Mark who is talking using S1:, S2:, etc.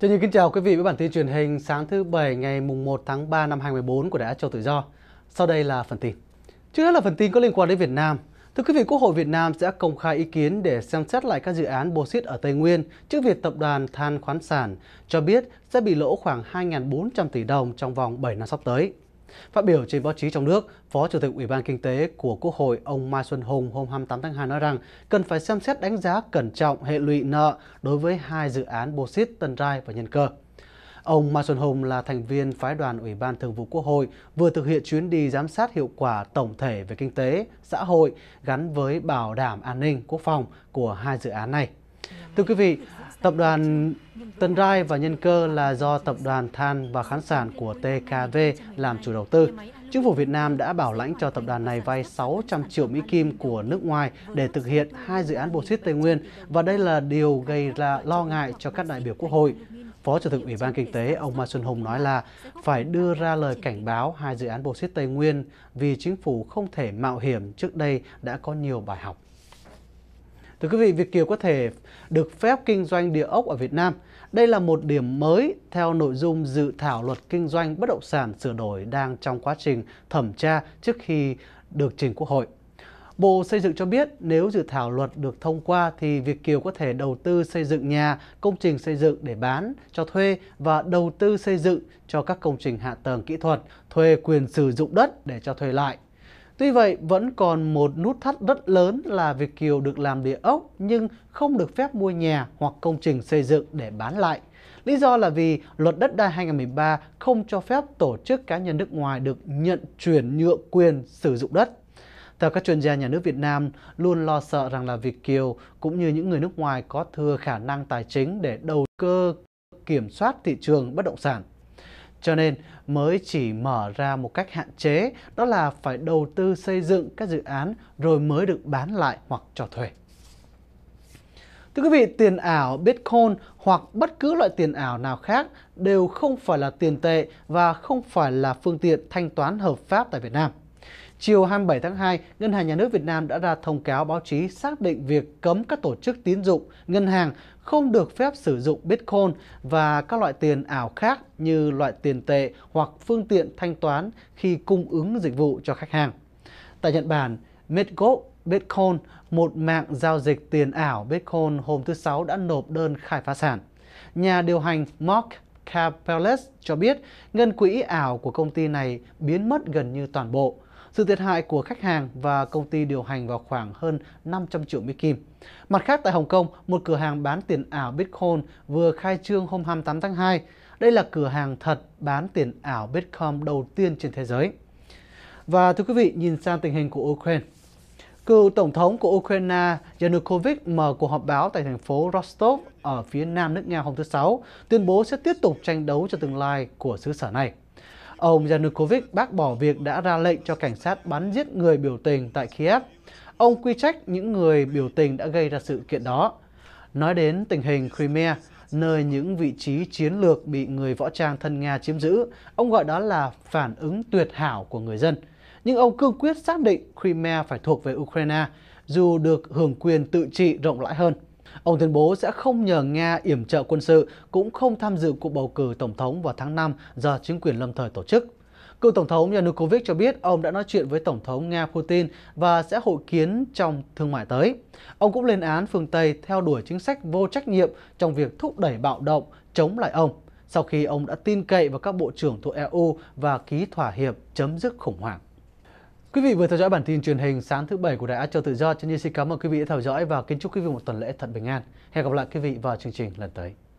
S1: Chào trình kính chào quý vị với bản tin truyền hình sáng thứ Bảy ngày mùng 1 tháng 3 năm 2014 của Đài Á Châu Tự Do. Sau đây là phần tin. Trước hết là phần tin có liên quan đến Việt Nam. Thưa quý vị, Quốc hội Việt Nam sẽ công khai ý kiến để xem xét lại các dự án bô xít ở Tây Nguyên trước việc tập đoàn Than Khoáng Sản cho biết sẽ bị lỗ khoảng 2.400 tỷ đồng trong vòng 7 năm sắp tới. Phát biểu trên báo chí trong nước, Phó Chủ tịch Ủy ban Kinh tế của Quốc hội ông Mai Xuân Hùng hôm 28 tháng 2 nói rằng cần phải xem xét đánh giá cẩn trọng hệ lụy nợ đối với hai dự án bô xít Tân Rai và Nhân Cơ. Ông Mai Xuân Hùng là thành viên phái đoàn Ủy ban Thường vụ Quốc hội vừa thực hiện chuyến đi giám sát hiệu quả tổng thể về kinh tế, xã hội gắn với bảo đảm an ninh quốc phòng của hai dự án này. Thưa quý vị, tập đoàn Tân Rai và Nhân Cơ là do tập đoàn than và khán sản của TKV làm chủ đầu tư. Chính phủ Việt Nam đã bảo lãnh cho tập đoàn này vay 600 triệu Mỹ Kim của nước ngoài để thực hiện hai dự án bổ xít Tây Nguyên và đây là điều gây ra lo ngại cho các đại biểu quốc hội. Phó Chủ tịch Ủy ban Kinh tế ông Mai Xuân Hùng nói là phải đưa ra lời cảnh báo hai dự án bổ xít Tây Nguyên vì chính phủ không thể mạo hiểm trước đây đã có nhiều bài học. Thưa quý vị, Việt Kiều có thể được phép kinh doanh địa ốc ở Việt Nam. Đây là một điểm mới theo nội dung dự thảo luật kinh doanh bất động sản sửa đổi đang trong quá trình thẩm tra trước khi được trình Quốc hội. Bộ Xây dựng cho biết nếu dự thảo luật được thông qua thì Việt Kiều có thể đầu tư xây dựng nhà, công trình xây dựng để bán, cho thuê và đầu tư xây dựng cho các công trình hạ tầng kỹ thuật, thuê quyền sử dụng đất để cho thuê lại. Tuy vậy, vẫn còn một nút thắt rất lớn là Việt Kiều được làm địa ốc nhưng không được phép mua nhà hoặc công trình xây dựng để bán lại. Lý do là vì luật đất đai 2013 không cho phép tổ chức cá nhân nước ngoài được nhận chuyển nhượng quyền sử dụng đất. Theo các chuyên gia nhà nước Việt Nam, luôn lo sợ rằng là Việt Kiều cũng như những người nước ngoài có thừa khả năng tài chính để đầu cơ kiểm soát thị trường bất động sản. Cho nên mới chỉ mở ra một cách hạn chế, đó là phải đầu tư xây dựng các dự án rồi mới được bán lại hoặc cho thuê. Thưa quý vị, tiền ảo Bitcoin hoặc bất cứ loại tiền ảo nào khác đều không phải là tiền tệ và không phải là phương tiện thanh toán hợp pháp tại Việt Nam. Chiều 27 tháng 2, Ngân hàng Nhà nước Việt Nam đã ra thông cáo báo chí xác định việc cấm các tổ chức tín dụng, ngân hàng không được phép sử dụng Bitcoin và các loại tiền ảo khác như loại tiền tệ hoặc phương tiện thanh toán khi cung ứng dịch vụ cho khách hàng. Tại Nhật Bản, Medgop Bitcoin, một mạng giao dịch tiền ảo Bitcoin hôm thứ Sáu đã nộp đơn khai phá sản. Nhà điều hành Mark Capellas cho biết ngân quỹ ảo của công ty này biến mất gần như toàn bộ. Sự thiệt hại của khách hàng và công ty điều hành vào khoảng hơn 500 triệu Mỹ Kim. Mặt khác tại Hồng Kông, một cửa hàng bán tiền ảo Bitcoin vừa khai trương hôm 28 tháng 2. Đây là cửa hàng thật bán tiền ảo Bitcoin đầu tiên trên thế giới. Và thưa quý vị, nhìn sang tình hình của Ukraine. Cựu Tổng thống của Ukraine Yanukovych mở cuộc họp báo tại thành phố Rostov ở phía nam nước Nga hôm thứ Sáu, tuyên bố sẽ tiếp tục tranh đấu cho tương lai của xứ sở này. Ông Yanukovych bác bỏ việc đã ra lệnh cho cảnh sát bắn giết người biểu tình tại Kiev. Ông quy trách những người biểu tình đã gây ra sự kiện đó. Nói đến tình hình Crimea, nơi những vị trí chiến lược bị người võ trang thân Nga chiếm giữ, ông gọi đó là phản ứng tuyệt hảo của người dân. Nhưng ông cương quyết xác định Crimea phải thuộc về Ukraine, dù được hưởng quyền tự trị rộng rãi hơn. Ông tuyên bố sẽ không nhờ Nga yểm trợ quân sự, cũng không tham dự cuộc bầu cử tổng thống vào tháng 5 do chính quyền lâm thời tổ chức. Cựu Tổng thống Yanukovych cho biết ông đã nói chuyện với Tổng thống Nga Putin và sẽ hội kiến trong thương mại tới. Ông cũng lên án phương Tây theo đuổi chính sách vô trách nhiệm trong việc thúc đẩy bạo động, chống lại ông, sau khi ông đã tin cậy vào các bộ trưởng thuộc EU và ký thỏa hiệp chấm dứt khủng hoảng. Quý vị vừa theo dõi bản tin truyền hình sáng thứ bảy của Đài Á Châu Tự Do. Chân Nhi xin cảm ơn quý vị đã theo dõi và kính chúc quý vị một tuần lễ thật bình an. Hẹn gặp lại quý vị vào chương trình lần tới.